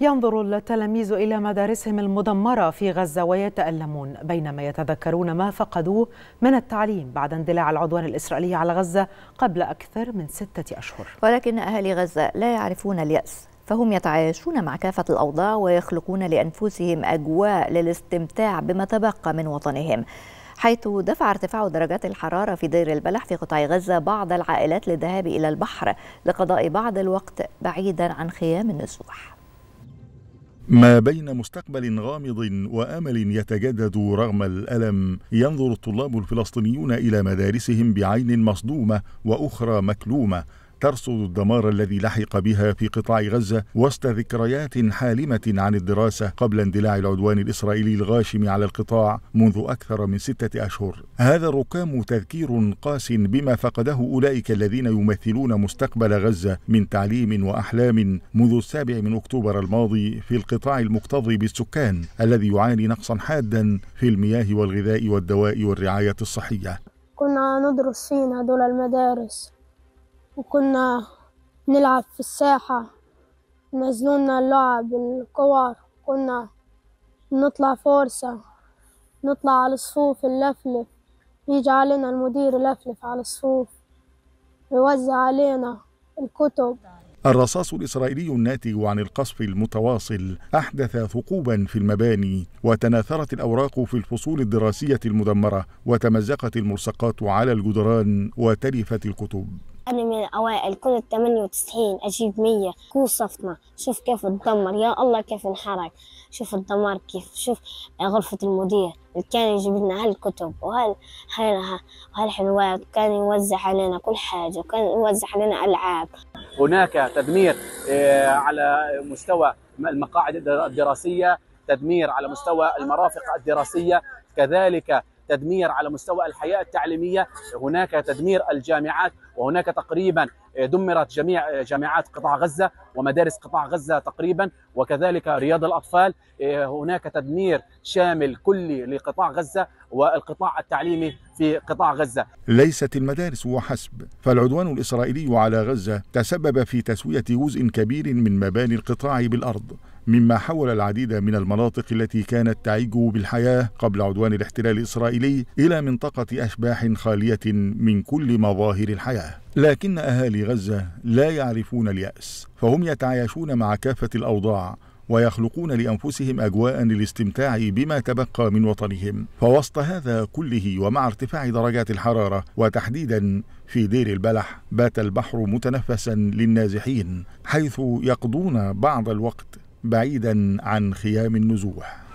ينظر التلاميذ إلى مدارسهم المدمرة في غزة ويتألمون بينما يتذكرون ما فقدوه من التعليم بعد اندلاع العدوان الإسرائيلي على غزة قبل أكثر من ستة أشهر ولكن أهالي غزة لا يعرفون اليأس فهم يتعايشون مع كافة الأوضاع ويخلقون لأنفسهم أجواء للاستمتاع بما تبقى من وطنهم حيث دفع ارتفاع درجات الحرارة في دير البلح في قطاع غزة بعض العائلات للذهاب إلى البحر لقضاء بعض الوقت بعيدا عن خيام النزوح ما بين مستقبل غامض وامل يتجدد رغم الالم ينظر الطلاب الفلسطينيون الى مدارسهم بعين مصدومه واخرى مكلومه ترصد الدمار الذي لحق بها في قطاع غزة وسط ذكريات حالمة عن الدراسة قبل اندلاع العدوان الإسرائيلي الغاشم على القطاع منذ أكثر من ستة أشهر هذا الركام تذكير قاس بما فقده أولئك الذين يمثلون مستقبل غزة من تعليم وأحلام منذ السابع من أكتوبر الماضي في القطاع المكتظ بالسكان الذي يعاني نقصا حادا في المياه والغذاء والدواء والرعاية الصحية كنا ندرس فينا دول المدارس وكنا نلعب في الساحة نزلونا اللعب الكور كنا نطلع فرصة نطلع على الصفوف نلفلف يجي علينا المدير يلفلف على الصفوف يوزع علينا الكتب الرصاص الإسرائيلي الناتج عن القصف المتواصل أحدث ثقوبا في المباني وتناثرت الأوراق في الفصول الدراسية المدمرة وتمزقت الملصقات على الجدران وتلفت الكتب أنا من الأوائل كنت 98 أجيب 100 كو صفنا شوف كيف اتدمر يا الله كيف انحرق شوف الدمار كيف شوف غرفة المدير اللي كان يجيب لنا هالكتب وهال وهالحلوات كان يوزع علينا كل حاجة وكان يوزع علينا ألعاب هناك تدمير آه، على مستوى المقاعد الدراسية تدمير على مستوى المرافق الدراسية كذلك تدمير على مستوى الحياة التعليمية هناك تدمير الجامعات وهناك تقريبا دمرت جميع جامعات قطاع غزة ومدارس قطاع غزة تقريبا وكذلك رياض الأطفال هناك تدمير شامل كلي لقطاع غزة والقطاع التعليمي في قطاع غزة ليست المدارس وحسب فالعدوان الإسرائيلي على غزة تسبب في تسوية جزء كبير من مباني القطاع بالأرض مما حول العديد من المناطق التي كانت تعيج بالحياه قبل عدوان الاحتلال الاسرائيلي الى منطقه اشباح خاليه من كل مظاهر الحياه لكن اهالي غزه لا يعرفون الياس فهم يتعايشون مع كافه الاوضاع ويخلقون لانفسهم اجواء للاستمتاع بما تبقى من وطنهم فوسط هذا كله ومع ارتفاع درجات الحراره وتحديدا في دير البلح بات البحر متنفسا للنازحين حيث يقضون بعض الوقت بعيدا عن خيام النزوح